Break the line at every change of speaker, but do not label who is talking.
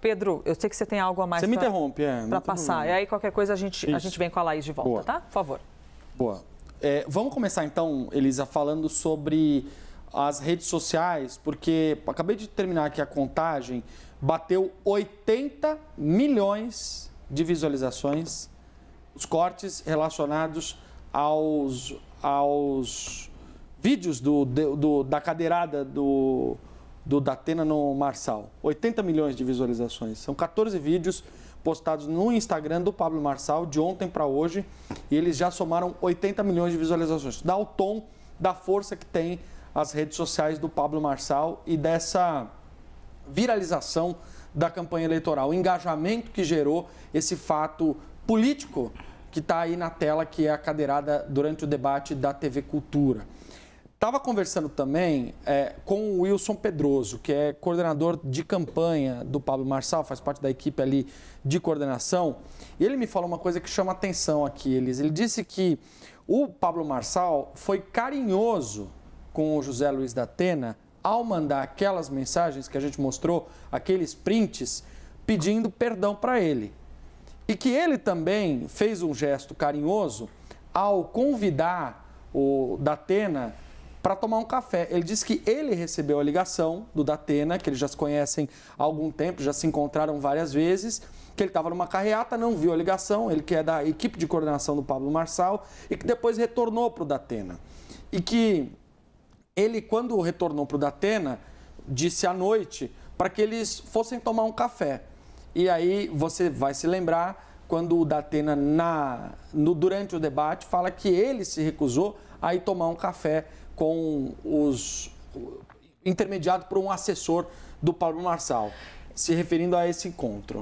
Pedro, eu sei que você tem algo a mais para é, passar. E aí, qualquer coisa, a gente, a gente vem com a Laís de volta, Boa. tá? Por favor. Boa. É, vamos começar, então, Elisa, falando sobre as redes sociais, porque acabei de terminar aqui a contagem, bateu 80 milhões de visualizações os cortes relacionados aos, aos vídeos do, do da cadeirada do do Datena no Marçal. 80 milhões de visualizações. São 14 vídeos postados no Instagram do Pablo Marçal de ontem para hoje e eles já somaram 80 milhões de visualizações. Dá o tom da força que tem as redes sociais do Pablo Marçal e dessa viralização da campanha eleitoral, o engajamento que gerou esse fato político que está aí na tela, que é a cadeirada durante o debate da TV Cultura. Estava conversando também é, com o Wilson Pedroso, que é coordenador de campanha do Pablo Marçal, faz parte da equipe ali de coordenação. E ele me falou uma coisa que chama atenção aqui, eles. Ele disse que o Pablo Marçal foi carinhoso com o José Luiz da Atena ao mandar aquelas mensagens que a gente mostrou, aqueles prints, pedindo perdão para ele. E que ele também fez um gesto carinhoso ao convidar o Datena para tomar um café. Ele disse que ele recebeu a ligação do Datena, que eles já se conhecem há algum tempo, já se encontraram várias vezes, que ele estava numa carreata, não viu a ligação, ele que é da equipe de coordenação do Pablo Marçal, e que depois retornou para o Datena. E que ele, quando retornou para o Datena, disse à noite para que eles fossem tomar um café. E aí você vai se lembrar quando o Datena, na, no, durante o debate, fala que ele se recusou a ir tomar um café com os. intermediado por um assessor do Paulo Marçal, se referindo a esse encontro.